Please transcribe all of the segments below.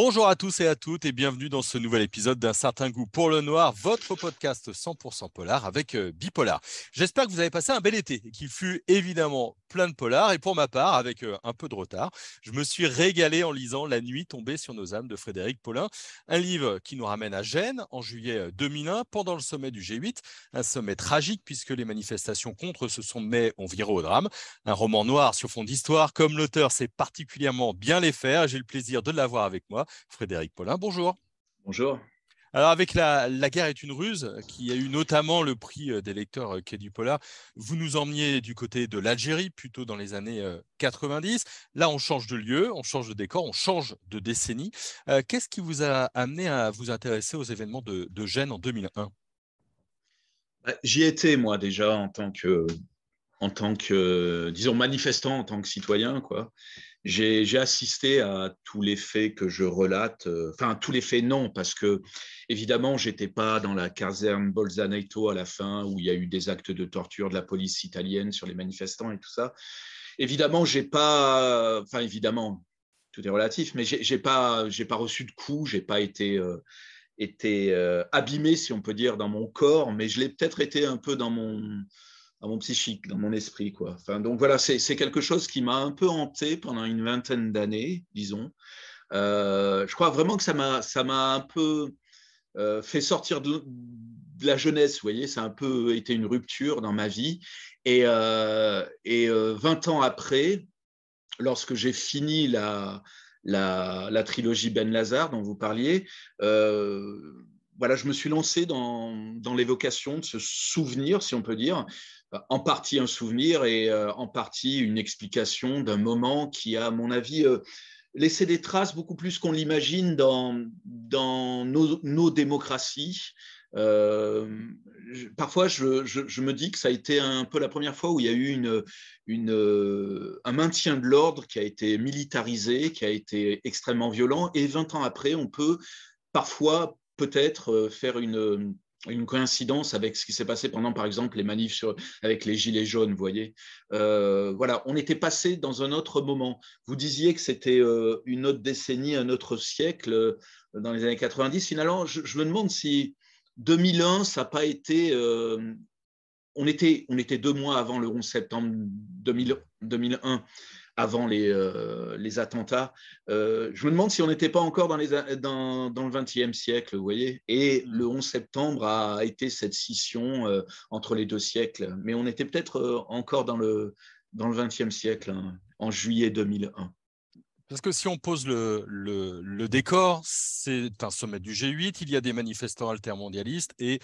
Bonjour à tous et à toutes et bienvenue dans ce nouvel épisode d'un certain goût pour le noir, votre podcast 100% polar avec euh, Bipolar. J'espère que vous avez passé un bel été qui fut évidemment plein de polars. Et pour ma part, avec un peu de retard, je me suis régalé en lisant La nuit tombée sur nos âmes de Frédéric Paulin, un livre qui nous ramène à Gênes en juillet 2001, pendant le sommet du G8, un sommet tragique puisque les manifestations contre ce sommet ont viré au drame. Un roman noir sur fond d'histoire, comme l'auteur sait particulièrement bien les faire. J'ai le plaisir de l'avoir avec moi. Frédéric Paulin, bonjour. Bonjour. Alors avec la, guerre est une ruse, euh, qui a eu notamment le prix euh, des lecteurs euh, Quai du Polar, vous nous emmeniez du côté de l'Algérie, plutôt dans les années 90. Là, on change de lieu, on change de décor, on change de décennie. Qu'est-ce qui vous a amené à vous intéresser aux événements de, de Gênes en 2001 bah, J'y étais, moi, déjà, en tant que, en tant que, disons, manifestant, en tant que citoyen, quoi. J'ai assisté à tous les faits que je relate, euh, enfin tous les faits non, parce que évidemment j'étais pas dans la caserne Bolzaneto à la fin où il y a eu des actes de torture de la police italienne sur les manifestants et tout ça. Évidemment j'ai pas, enfin évidemment tout est relatif, mais j'ai pas j'ai pas reçu de coups, j'ai pas été euh, été euh, abîmé si on peut dire dans mon corps, mais je l'ai peut-être été un peu dans mon à mon psychique, dans mon esprit. Quoi. Enfin, donc voilà, c'est quelque chose qui m'a un peu hanté pendant une vingtaine d'années, disons. Euh, je crois vraiment que ça m'a un peu euh, fait sortir de, la jeunesse, vous voyez, ça a un peu été une rupture dans ma vie. Et, euh, 20 euh, ans après, lorsque j'ai fini la, la, trilogie Ben Lazare dont vous parliez, voilà, je me suis lancé dans, dans l'évocation de ce souvenir, si on peut dire, euh, en partie un souvenir et euh, en partie une explication d'un moment qui a, à mon avis, euh, laissé des traces beaucoup plus qu'on l'imagine dans, dans nos, démocraties. parfois, je, me dis que ça a été un peu la première fois où il y a eu une, une, un maintien de l'ordre qui a été militarisé, qui a été extrêmement violent. Et 20 ans après, on peut parfois peut-être faire une, une coïncidence avec ce qui s'est passé pendant, par exemple, les manifs sur, avec les gilets jaunes, vous voyez. Euh, voilà, on était passé dans un autre moment. Vous disiez que c'était euh, une autre décennie, un autre siècle euh, dans les années 90. Finalement, je, me demande si 2001, ça n'a pas été... on, était, on était deux mois avant le 11 septembre 2001 avant les, euh, les attentats. Euh, je me demande si on n'était pas encore dans, les, dans, le XXe siècle, vous voyez. Et le 11 septembre a été cette scission euh, entre les deux siècles. Mais on était peut-être encore dans le, dans le XXe siècle, hein, en juillet 2001. Parce que si on pose le, le, le décor, c'est un sommet du G8, il y a des manifestants altermondialistes et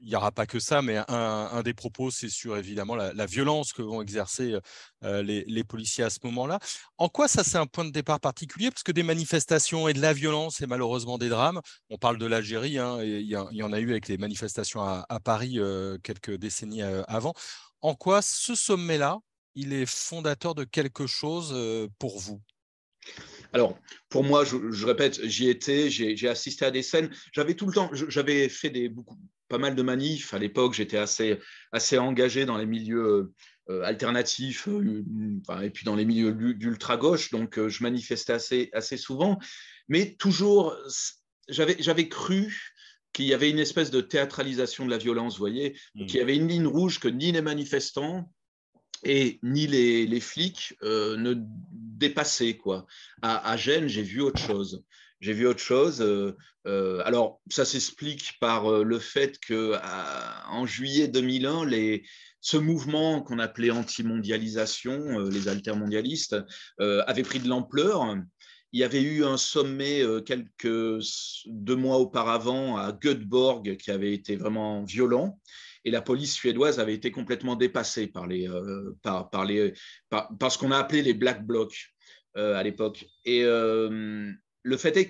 il n'y aura pas que ça, mais un, des propos, c'est sur évidemment la, violence que vont exercer euh, euh, les, policiers à ce moment-là. En quoi ça, c'est un point de départ particulier Parce que des manifestations et de la violence et malheureusement des drames, on parle de l'Algérie, hein, il y, en a eu avec les manifestations à, Paris euh, quelques décennies avant. En quoi ce sommet-là, il est fondateur de quelque chose pour vous alors, pour moi, je, répète, j'y étais, j'ai assisté à des scènes. J'avais tout le temps, j'avais fait des, beaucoup, pas mal de manifs à l'époque. J'étais assez, assez engagé dans les milieux euh, alternatifs euh, et puis dans les milieux d'ultra-gauche. Donc, euh, je manifestais assez, assez souvent. Mais toujours, j'avais cru qu'il y avait une espèce de théâtralisation de la violence, vous voyez, mmh. qu'il y avait une ligne rouge que ni les manifestants, et ni les, flics euh, ne dépassaient. Quoi. À, Gênes, j'ai vu autre chose. J'ai vu autre chose. Euh, euh, alors, ça s'explique par le fait que en juillet 2001, ce mouvement qu'on appelait anti-mondialisation, les altermondialistes, avait pris de l'ampleur. Il y avait eu un sommet quelques deux mois auparavant à Göteborg qui avait été vraiment violent et la police suédoise avait été complètement dépassée par les, euh, par, les, ce qu'on a appelé les black blocs euh, à l'époque. Et euh, le fait est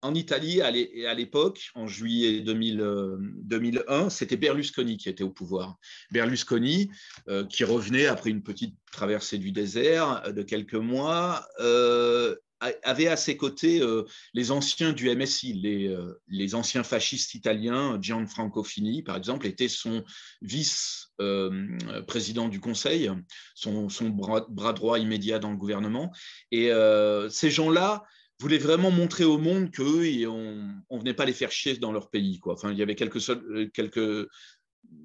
qu'en Italie, à l'époque, en juillet 2000, 2001, c'était Berlusconi qui était au pouvoir. Berlusconi, qui revenait après une petite traversée du désert de quelques mois, avait à ses côtés euh, les anciens du MSI, les, euh, les, anciens fascistes italiens, Gianfranco Fini par exemple, était son vice-président euh, du Conseil, son, son bras, droit immédiat dans le gouvernement. Et ces gens-là voulaient vraiment montrer au monde qu'eux, on ne venait pas les faire chier dans leur pays. Quoi. Enfin, il y avait quelque,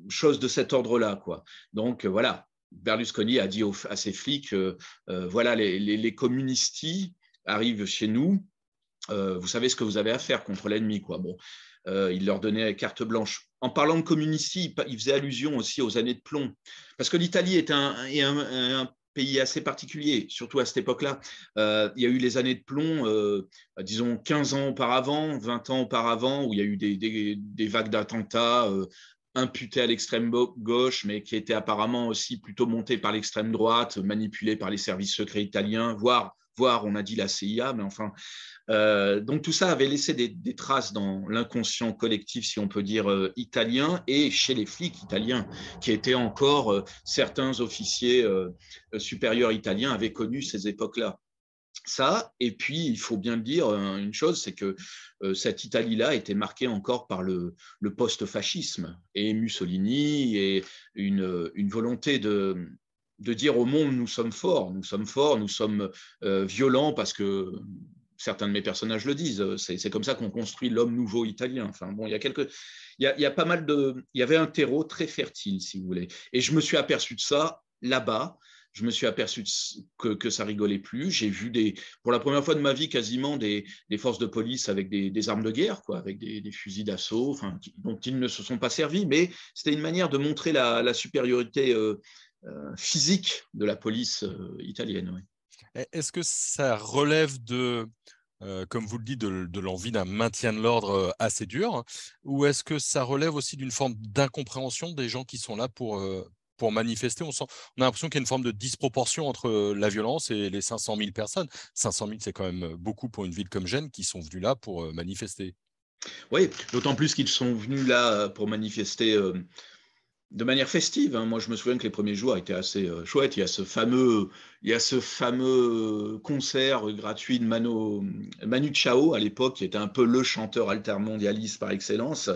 chose de cet ordre-là. Quoi. Donc voilà. Berlusconi a dit à ses flics, voilà, les, les, les arrive chez nous, euh, vous savez ce que vous avez à faire contre l'ennemi. quoi. Bon, euh, il leur donnait carte blanche. En parlant de communistes, il faisait allusion aussi aux années de plomb, parce que l'Italie est un, pays assez particulier, surtout à cette époque-là. Euh, il y a eu les années de plomb, disons 15 ans auparavant, 20 ans auparavant, où il y a eu des, vagues d'attentats imputés à l'extrême gauche, mais qui étaient apparemment aussi plutôt montés par l'extrême droite, manipulés par les services secrets italiens, voire voire on a dit la CIA, mais enfin. Euh, donc tout ça avait laissé des, traces dans l'inconscient collectif, si on peut dire, euh, italien, et chez les flics italiens, qui étaient encore, euh, certains officiers supérieurs italiens avaient connu ces époques-là. Ça, et puis il faut bien le dire, une chose, c'est que cette Italie-là était marquée encore par le, post-fascisme et Mussolini et une volonté de, de dire au monde nous sommes forts, nous sommes forts, nous sommes euh, violents parce que certains de mes personnages le disent. C'est comme ça qu'on construit l'homme nouveau italien. Enfin bon, il y a quelques, il y, a, pas mal de, il y avait un terreau très fertile si vous voulez. Et je me suis aperçu de ça là-bas. Je me suis aperçu que, que ça rigolait plus. J'ai vu des, pour la première fois de ma vie, quasiment des, forces de police avec des, armes de guerre, quoi, avec des, fusils d'assaut, dont ils ne se sont pas servis. Mais c'était une manière de montrer la, supériorité euh, euh, physique de la police euh, italienne. Est-ce que ça relève de, euh, comme vous le dites, de, l'envie d'un maintien de l'ordre assez dur, ou est-ce que ça relève aussi d'une forme d'incompréhension des gens qui sont là pour, pour manifester on, on a l'impression qu'il y a une forme de disproportion entre la violence et les 500 000 personnes. 500 000, c'est quand même beaucoup pour une ville comme Gênes qui sont venus là pour manifester. Oui, d'autant plus qu'ils sont venus là pour manifester de manière festive. Hein. Moi, je me souviens que les premiers jours étaient assez euh, chouettes. Il y a ce fameux, il y a ce fameux concert gratuit de Manu Chao à l'époque, qui était un peu le chanteur altermondialiste par excellence.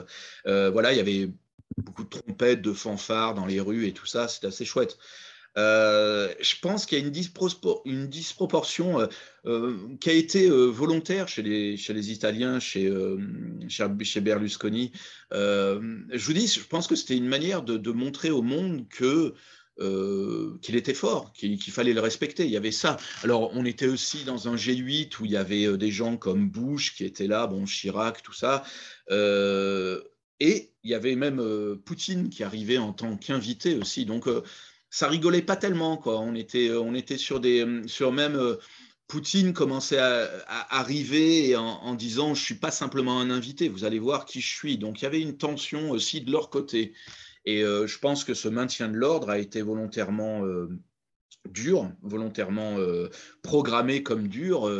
Euh, voilà, il y avait beaucoup de trompettes, de fanfares dans les rues et tout ça. C'était assez chouette. Euh, je pense qu'il y a une, une disproportion euh, euh, qui a été volontaire chez les, chez Italiens, chez, chez, Berlusconi. je vous dis, je pense que c'était une manière de, montrer au monde que qu'il était fort, qu'il fallait le respecter. Il y avait ça. Alors, on était aussi dans un G8 où il y avait des gens comme Bush qui étaient là, bon, Chirac, tout ça. et il y avait même Poutine qui arrivait en tant qu'invité aussi. Donc, ça rigolait pas tellement. Quoi. On, était, euh, on était sur des. Euh, sur même. Euh, Poutine commençait à, arriver en, disant Je suis pas simplement un invité, vous allez voir qui je suis. Donc il y avait une tension aussi de leur côté. Et je pense que ce maintien de l'ordre a été volontairement dur, volontairement programmé comme dur,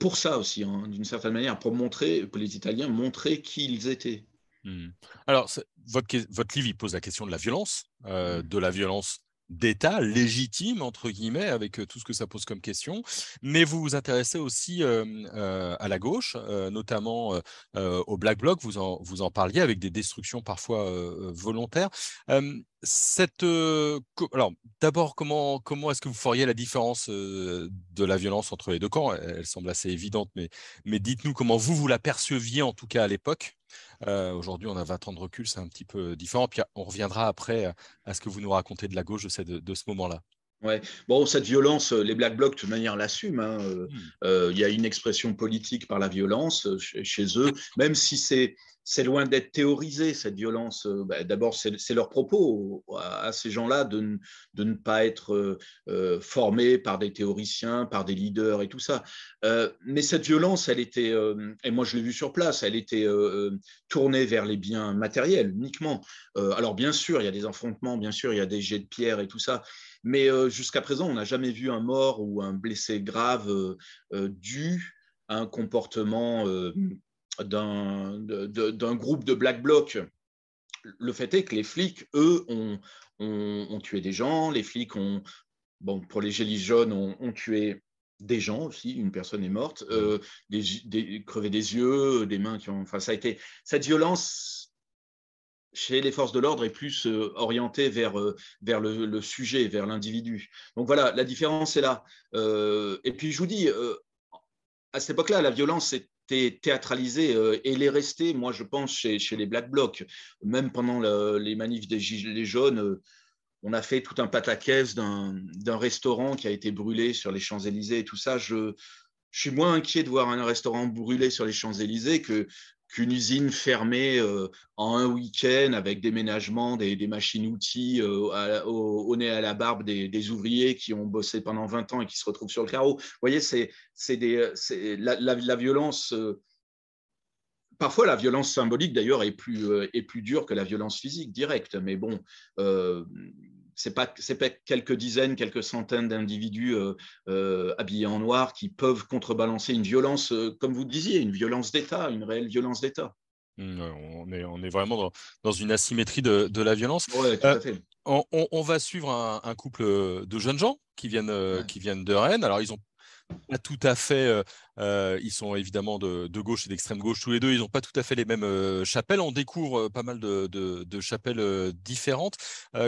pour ça aussi, hein, d'une certaine manière, pour montrer, pour les Italiens, montrer qui ils étaient. Mmh. Alors, votre, livre, pose la question de la violence, euh, mmh. de la violence d'État légitime, entre guillemets, avec euh, tout ce que ça pose comme question, mais vous vous intéressez aussi euh, à la gauche, notamment au Black Bloc, vous en, vous en parliez, avec des destructions parfois volontaires. alors, d'abord, comment, est-ce que vous feriez la différence de la violence entre les deux camps elle, semble assez évidente, mais, dites-nous comment vous, vous la perceviez, en tout cas à l'époque euh, aujourd'hui, on a 20 ans de recul, c'est un petit peu euh, différent. Puis ah, on reviendra après euh, à ce que vous nous racontez de la gauche de, ce moment-là. Ouais. Bon, cette violence, les Black Blocs, de toute manière, l'assument. Hein, hmm. il y a une expression politique par la violence chez, eux, même si c'est c'est loin d'être théorisé, cette violence. Euh, bah, d'abord, c'est leur propos à, ces gens-là de, ne pas être euh, euh, formés par des théoriciens, par des leaders et tout ça. mais cette violence, elle était, et moi je l'ai vu sur place, elle était tournée vers les biens matériels uniquement. alors bien sûr, il y a des affrontements, bien sûr, il y a des jets de pierre et tout ça. Mais jusqu'à présent, on n'a jamais vu un mort ou un blessé grave dû à un comportement d'un groupe de Black Bloc. Le fait est que les flics, eux, ont, tué des gens, les flics ont, bon, pour les gélis jaunes, ont, tué des gens aussi, une personne est morte, euh, des, crever des yeux, euh, des mains qui ont. Enfin, ça a été. Cette violence chez les forces de l'ordre est plus euh, orientée vers, vers le, le, sujet, vers l'individu. Donc voilà, la différence est là. et puis je vous dis, à cette époque-là, la violence, c'est théâtralisé euh, et les rester, moi, je pense, chez, les Black Blocs. Même pendant les manifs des Gilets jaunes, euh, on a fait tout un pataquès d'un restaurant qui a été brûlé sur les Champs-Élysées et tout ça. Je, je suis moins inquiet de voir un restaurant brûlé sur les Champs-Élysées que qu'une usine fermée euh, en un week-end avec déménagement des, des machines-outils euh, au, nez à la barbe des, ouvriers qui ont bossé pendant 20 ans et qui se retrouvent sur le carreau. Vous voyez, c'est, des, euh, la, la, la, violence, parfois la violence symbolique d'ailleurs est plus, est plus dure que la violence physique directe, mais bon c'est pas c'est pas quelques dizaines, quelques centaines d'individus euh, euh, habillés en noir qui peuvent contrebalancer une violence, euh, comme vous disiez, une violence d'État, une réelle violence d'État. Mmh, on est, vraiment dans, une asymétrie de, la violence. On, va suivre un, couple de jeunes gens qui viennent, qui viennent de Rennes. Alors, ils pas tout à fait. Euh, euh, ils sont évidemment de, gauche et d'extrême gauche tous les deux. Ils n'ont pas tout à fait les mêmes euh, chapelles. On découvre pas mal de, de chapelles différentes.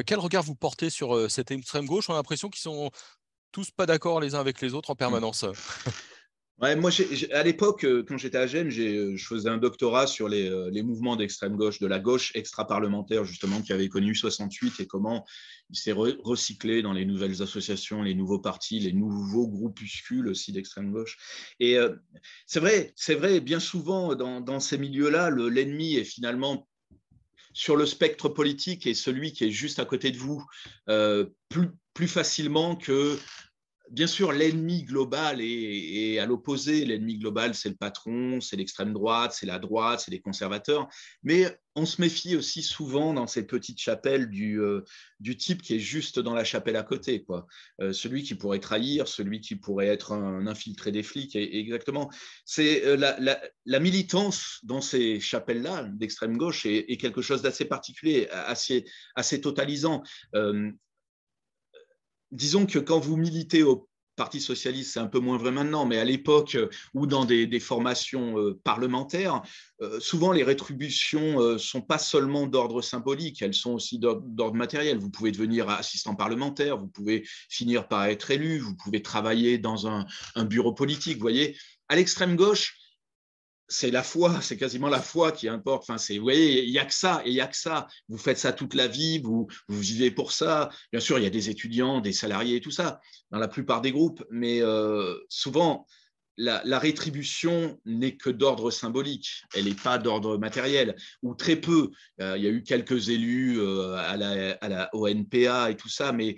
quel regard vous portez sur cette extrême gauche On a l'impression qu'ils sont tous pas d'accord les uns avec les autres en mmh. permanence. moi, à l'époque, euh, quand j'étais à Gênes, euh, je faisais un doctorat sur les, euh, les mouvements d'extrême gauche, de la gauche extra-parlementaire, justement, qui avait connu 68 et comment il s'est recyclé dans les nouvelles associations, les nouveaux partis, les nouveaux groupuscules aussi d'extrême gauche. Et c'est vrai, c'est vrai, bien souvent, dans, dans ces milieux-là, l'ennemi est finalement sur le spectre politique et celui qui est juste à côté de vous, plus, plus facilement que bien sûr, l'ennemi global est, à l'opposé. L'ennemi global, c'est le patron, c'est l'extrême droite, c'est la droite, c'est les conservateurs. Mais on se méfie aussi souvent dans ces petites chapelles du, euh, du type qui est juste dans la chapelle à côté, quoi. Euh, celui qui pourrait trahir, celui qui pourrait être un, infiltré des flics, et, exactement. C'est euh, la, militance dans ces chapelles-là d'extrême gauche est, quelque chose d'assez particulier, assez, assez totalisant disons que quand vous militez au Parti socialiste, c'est un peu moins vrai maintenant, mais à l'époque euh, ou dans des, formations euh, parlementaires, euh, souvent les rétributions ne sont pas seulement d'ordre symbolique, elles sont aussi d'ordre matériel. Vous pouvez devenir assistant parlementaire, vous pouvez finir par être élu, vous pouvez travailler dans un, un bureau politique. Vous voyez, à l'extrême gauche, c'est la foi, c'est quasiment la foi qui importe. Enfin, c'est, vous voyez, il n'y a que ça, et il n'y a que ça. Vous faites ça toute la vie, vous, vous vivez pour ça. Bien sûr, il y a des étudiants, des salariés, et tout ça, dans la plupart des groupes, mais euh, souvent, la, rétribution n'est que d'ordre symbolique, elle n'est pas d'ordre matériel, ou très peu. Euh, il y a eu quelques élus euh, à, la, ONPA et tout ça, mais,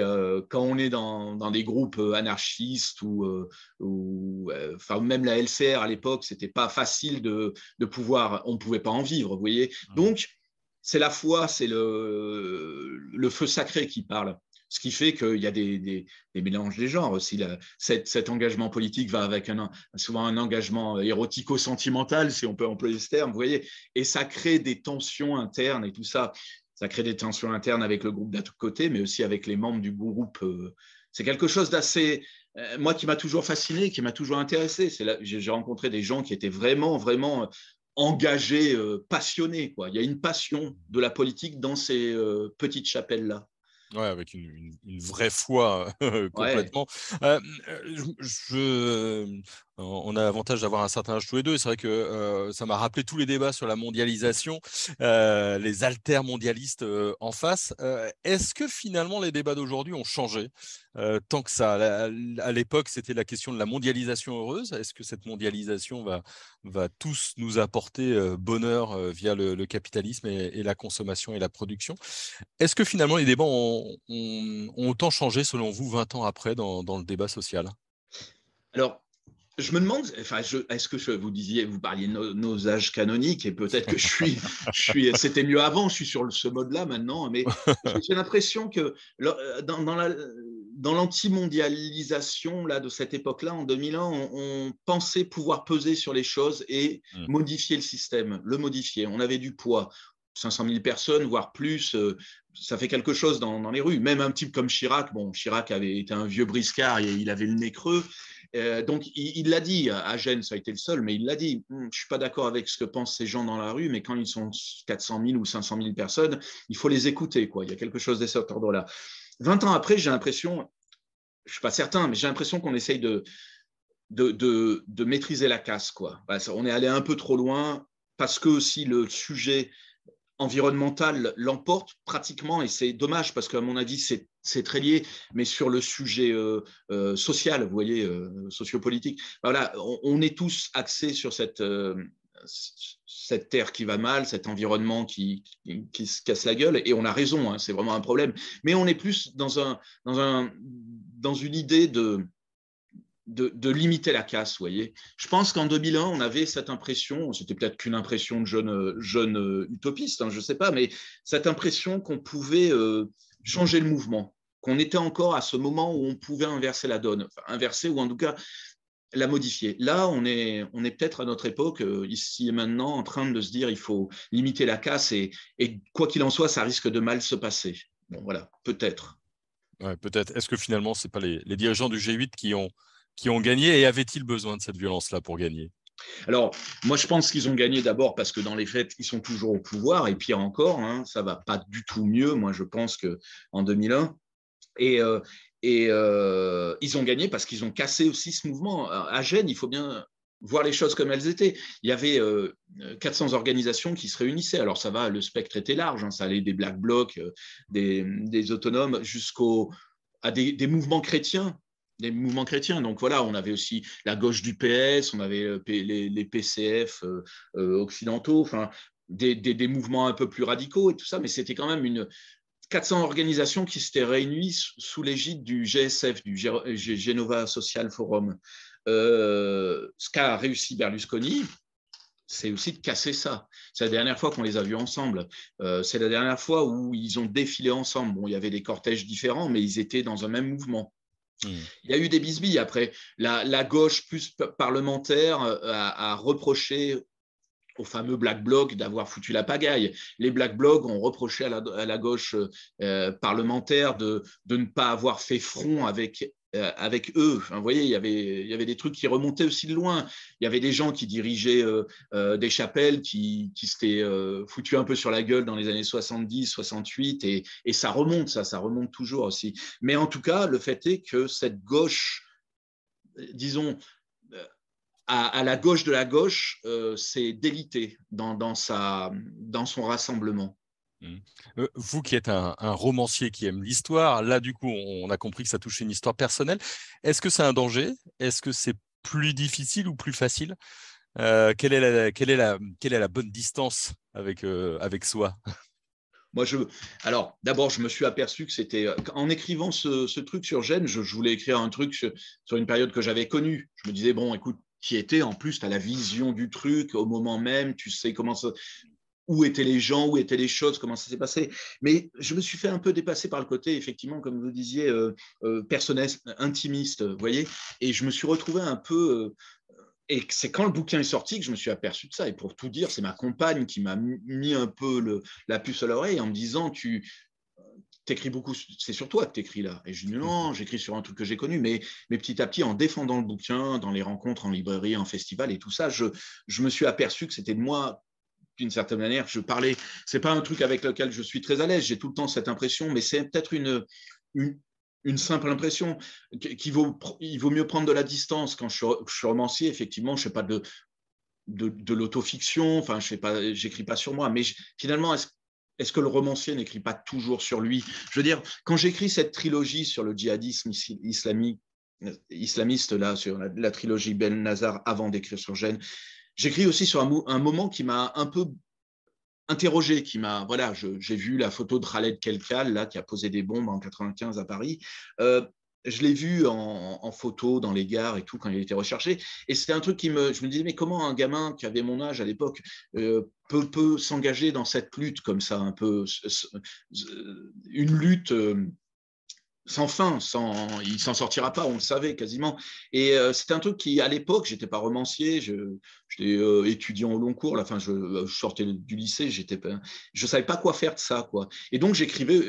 euh, quand on est dans, des groupes anarchistes ou, même la LCR à l'époque, c'était pas facile de, pouvoir, on ne pouvait pas en vivre, vous voyez. Mmh. Donc, c'est la foi, c'est le, feu sacré qui parle. Ce qui fait qu'il y a des, mélanges des genres aussi. cet, engagement politique va avec souvent un engagement érotico-sentimental, si on peut employer ce terme, vous voyez, et ça crée des tensions internes et tout ça. Ça crée des tensions internes avec le groupe d'un côté, mais aussi avec les membres du groupe. Euh. C'est quelque chose d'assez, euh, moi, qui m'a toujours fasciné, qui m'a toujours intéressé. j'ai rencontré des gens qui étaient vraiment, vraiment euh, engagés, passionnés. Il y a une passion de la politique dans ces petites chapelles-là. Ouais, avec une, vraie foi complètement. Euh, euh, je, on a l'avantage d'avoir un certain âge tous les deux. C'est vrai que euh, ça m'a rappelé tous les débats sur la mondialisation, euh, les alters mondialistes euh, en face. Est-ce que finalement les débats d'aujourd'hui ont changé tant que ça À l'époque, c'était la question de la mondialisation heureuse. Est-ce que cette mondialisation va, va tous nous apporter bonheur via le, capitalisme et, la consommation et la production Est-ce que finalement les débats ont, autant changé selon vous 20 ans après dans, dans le débat social alors, je me demande, enfin, est-ce que je, vous disiez, vous parliez de nos, âges canoniques et peut-être que je suis, je c'était mieux avant, je suis sur ce mode-là maintenant, mais j'ai l'impression que euh, dans, dans la, dans l'antimondialisation là de cette époque-là, en 2001, on, on, pensait pouvoir peser sur les choses et mm. modifier le système, le modifier. On avait du poids. 500 000 personnes, voire plus, euh, ça fait quelque chose dans, dans, les rues. Même un type comme Chirac, bon, Chirac avait été un vieux briscard et il avait le nez creux, euh, donc, il l'a dit, à Gênes, ça a été le seul, mais il l'a dit, hum, je ne suis pas d'accord avec ce que pensent ces gens dans la rue, mais quand ils sont 400 000 ou 500 000 personnes, il faut les écouter. Quoi. Il y a quelque chose de cet ordre-là. 20 ans après, j'ai l'impression, je ne suis pas certain, mais j'ai l'impression qu'on essaye de de, maîtriser la casse. Quoi. on est allé un peu trop loin parce que si le sujet environnemental l'emporte pratiquement, et c'est dommage parce qu'à mon avis, c'est c'est très lié, mais sur le sujet euh, euh, social, vous voyez, euh, sociopolitique. Voilà, on, est tous axés sur cette, cette terre qui va mal, cet environnement qui, se casse la gueule, et on a raison, hein, c'est vraiment un problème. Mais on est plus dans, un, dans, un, dans une idée de, de, limiter la casse, vous voyez. Je pense qu'en 2001, on avait cette impression, c'était peut-être qu'une impression de jeune, jeune utopiste, hein, je ne sais pas, mais cette impression qu'on pouvait changer le mouvement, qu'on était encore à ce moment où on pouvait inverser la donne, inverser ou en tout cas la modifier. Là, on est, on est peut-être à notre époque, euh, ici et maintenant, en train de se dire il faut limiter la casse et, quoi qu'il en soit, ça risque de mal se passer. Bon, voilà, peut-être. peut-être. Est-ce que finalement, ce n'est pas les, dirigeants du G8 qui ont, qui ont gagné et avaient-ils besoin de cette violence-là pour gagner alors, moi, je pense qu'ils ont gagné d'abord parce que dans les faits, ils sont toujours au pouvoir, et pire encore, ça hein, ça va pas du tout mieux, moi, je pense, qu'en 2001. Et, euh, euh, ils ont gagné parce qu'ils ont cassé aussi ce mouvement. À Gênes, il faut bien voir les choses comme elles étaient. Il y avait 400 euh, organisations qui se réunissaient. Alors ça va, le spectre était large. Hein. ça allait des Black Blocs, des, autonomes, jusqu'à des, mouvements chrétiens des mouvements chrétiens. Donc voilà, on avait aussi la gauche du PS, on avait euh, les, PCF euh, euh, occidentaux, enfin, des, mouvements un peu plus radicaux et tout ça, mais c'était quand même une 400 organisations qui s'étaient réunies sous l'égide du GSF, du Genova Social Forum. ce qu'a réussi Berlusconi, c'est aussi de casser ça. C'est la dernière fois qu'on les a vus ensemble. c'est la dernière fois où ils ont défilé ensemble. Bon, il y avait des cortèges différents, mais ils étaient dans un même mouvement. Hmm. Il y a eu des bisbilles après. La, gauche plus parlementaire euh, a, reproché au fameux Black Bloc d'avoir foutu la pagaille. Les Black Bloc ont reproché à la, gauche euh, euh, parlementaire de, ne pas avoir fait front avec euh, avec eux. Hein, vous voyez, il y, avait, y avait des trucs qui remontaient aussi de loin. Il y avait des gens qui dirigeaient euh, euh, des chapelles qui, s'étaient foutus un peu sur la gueule dans les années 70, 68, et, ça remonte, ça, ça remonte toujours aussi. Mais en tout cas, le fait est que cette gauche, disons, à, la gauche de la gauche, s'est délitée dans, sa, dans son rassemblement. Mmh. Euh, vous qui êtes un, romancier qui aime l'histoire, là du coup on a compris que ça touchait une histoire personnelle. Est-ce que c'est un danger Est-ce que c'est plus difficile ou plus facile euh, quelle, est la, bonne distance avec, euh, soi moi, je, alors, d'abord, je me suis aperçu que c'était. En écrivant ce, truc sur Gênes, je, voulais écrire un truc sur, une période que j'avais connue. Je me disais, bon, écoute, qui était en plus, tu as la vision du truc au moment même, tu sais comment ça où étaient les gens, où étaient les choses, comment ça s'est passé. Mais je me suis fait un peu dépasser par le côté, effectivement, comme vous disiez, euh, euh personnel, intimiste, vous voyez. Et je me suis retrouvé un peu. Euh, et c'est quand le bouquin est sorti que je me suis aperçu de ça. Et pour tout dire, c'est ma compagne qui m'a mis un peu le, la puce à l'oreille en me disant Tu, euh, t'écris beaucoup, c'est sur toi que t'écris là. Et je dis non, mm-hmm. j'écris sur un truc que j'ai connu, mais, petit à petit, en défendant le bouquin, dans les rencontres en librairie, en festival et tout ça, je, je me suis aperçu que c'était de moi d'une certaine manière, je parlais, c'est pas un truc avec lequel je suis très à l'aise, j'ai tout le temps cette impression, mais c'est peut-être une, simple impression qu'il vaut, il vaut mieux prendre de la distance quand je, suis romancier, effectivement, je ne fais pas de, de, l'autofiction, enfin, je n'écris j'écris pas sur moi, mais finalement, est-ce que le romancier n'écrit pas toujours sur lui Je veux dire, quand j'écris cette trilogie sur le djihadisme islamique, islamiste, là, sur la, la trilogie Ben Nazar avant d'écrire sur Gênes, J'écris aussi sur un, un moment qui m'a un peu interrogé, qui m'a voilà, j'ai vu la photo de Khaled Kelkal là qui a posé des bombes en 95 à Paris. Euh, je l'ai vu en, photo dans les gares et tout quand il était recherché. Et c'était un truc qui me, je me disais mais comment un gamin qui avait mon âge à l'époque euh, peut, peut s'engager dans cette lutte comme ça un peu euh, une lutte sans fin, sans, il s'en sortira pas, on le savait quasiment. Et euh, c'est un truc qui, à l'époque, j'étais pas romancier, j'étais euh, étudiant au long cours, la fin euh, je, sortais du lycée, j'étais, je savais pas quoi faire de ça, quoi. Et donc j'écrivais,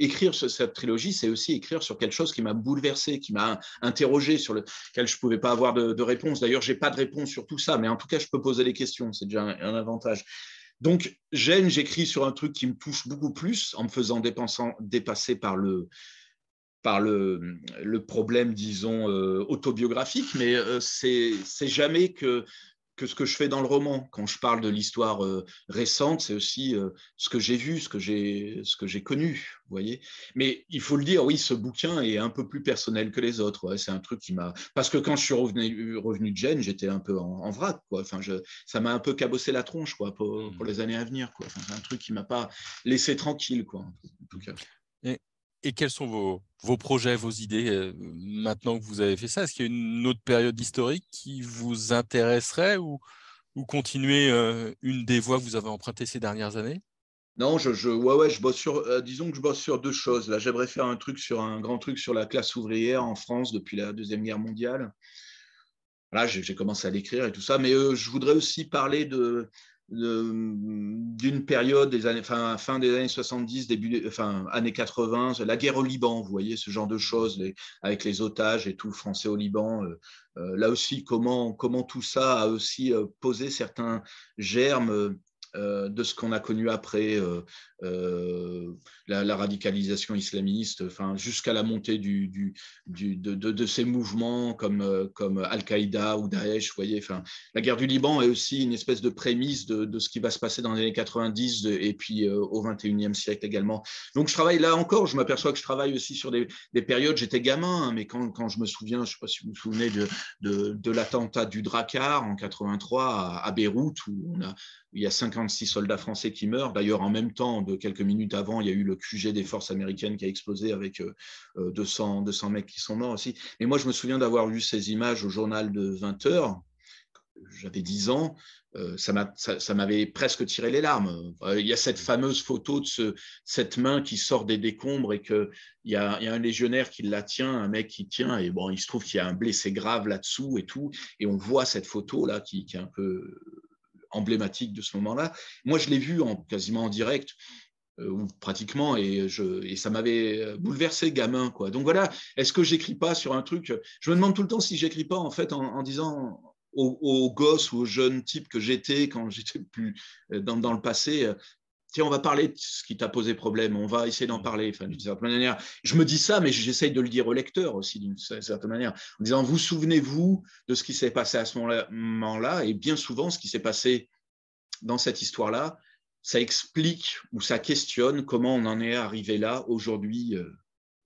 écrire cette trilogie, c'est aussi écrire sur quelque chose qui m'a bouleversé, qui m'a interrogé, sur lequel je pouvais pas avoir de, réponse. D'ailleurs, j'ai pas de réponse sur tout ça, mais en tout cas, je peux poser des questions, c'est déjà un, avantage. Donc, j'aime, j'écris sur un truc qui me touche beaucoup plus en me faisant dépasser par le, par le, problème, disons, euh, autobiographique, mais euh, c'est jamais que, que ce que je fais dans le roman. Quand je parle de l'histoire euh, récente, c'est aussi ce que j'ai vu, ce que j'ai connu, vous voyez. Mais il faut le dire, oui, ce bouquin est un peu plus personnel que les autres. c'est un truc qui m'a... Parce que quand je suis revenu, revenu de Gênes, j'étais un peu en, vrac, quoi. Enfin, je, ça m'a un peu cabossé la tronche, quoi, pour, mmh. les années à venir, quoi. c'est un truc qui m'a pas laissé tranquille, quoi, en tout cas. Et quels sont vos, vos projets, vos idées euh, maintenant que vous avez fait ça Est-ce qu'il y a une autre période historique qui vous intéresserait ou, ou continuer euh, une des voies que vous avez empruntées ces dernières années non, je, ouais, ouais, je bosse sur, euh, disons que je bosse sur deux choses. Là, j'aimerais faire un truc sur un grand truc sur la classe ouvrière en France depuis la deuxième guerre mondiale. Là, j'ai commencé à l'écrire et tout ça, mais je voudrais aussi parler de, d'une période des années, fin, fin, des années 70, début, enfin, années 80, la guerre au Liban, vous voyez, ce genre de choses, avec les otages et tout, français au Liban. Euh, euh, là aussi, comment, comment tout ça a aussi euh, posé certains germes de ce qu'on a connu après, euh, la, radicalisation islamiste, enfin, jusqu'à la montée du, du, de, de, ces mouvements comme, euh, comme Al-Qaïda ou Daesh. voyez, enfin, la guerre du Liban est aussi une espèce de prémisse de, de ce qui va se passer dans les années 90 et puis euh, au 21e siècle également. Donc, je travaille là encore, je m'aperçois que je travaille aussi sur des, des périodes, j'étais gamin, hein, mais quand, quand, je me souviens, je ne sais pas si vous vous souvenez de, de l'attentat du Drakkar en 83 à, Beyrouth, où, où il y a 56 soldats français qui meurent, d'ailleurs en même temps quelques minutes avant, il y a eu le QG des forces américaines qui a explosé avec 200, euh, 200 euh, mecs qui sont morts aussi. Mais moi, je me souviens d'avoir vu ces images au journal de 20 heures. J'avais 10 ans, euh, ça m'avait presque tiré les larmes. il y a cette fameuse photo de ce, cette main qui sort des décombres et qu'il y, y, a un légionnaire qui la tient, un mec qui tient, et bon, il se trouve qu'il y a un blessé grave là-dessous et tout. Et on voit cette photo-là qui est un peu emblématique de ce moment-là. Moi, je l'ai vu en, quasiment en direct euh, ou pratiquement, et, je, et ça m'avait euh, bouleversé gamin. Donc voilà, est-ce que j'écris pas sur un truc Je me demande tout le temps si j'écris pas en fait en, disant aux, gosses ou aux jeunes types que j'étais quand j'étais plus euh, dans, dans, le passé, Tiens, on va parler de ce qui t'a posé problème, on va essayer d'en mm. parler. d'une certaine manière, je me dis ça, mais j'essaye de le dire au lecteur aussi, d'une certaine manière, en disant Vous souvenez-vous de ce qui s'est passé à ce moment-là Et bien souvent, ce qui s'est passé dans cette histoire-là, ça explique ou ça questionne comment on en est arrivé là aujourd'hui, euh,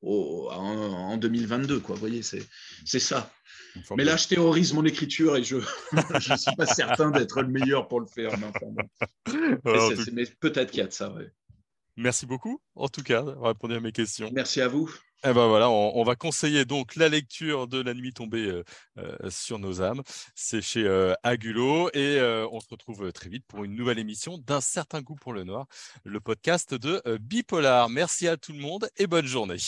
en, 2022, quoi. Vous voyez, c'est, ça. Mais là, je théorise mon écriture et je ne suis pas certain d'être le meilleur pour le faire. mais, peut-être qu'il y a de ça, ouais. Merci beaucoup, en tout cas, d'avoir répondu à mes questions. Merci à vous. Eh ben voilà, on, va conseiller donc la lecture de La nuit tombée euh, euh, sur nos âmes. C'est chez euh, Agulo et on se retrouve très vite pour une nouvelle émission d'un certain goût pour le noir, le podcast de Bipolar. Merci à tout le monde et bonne journée.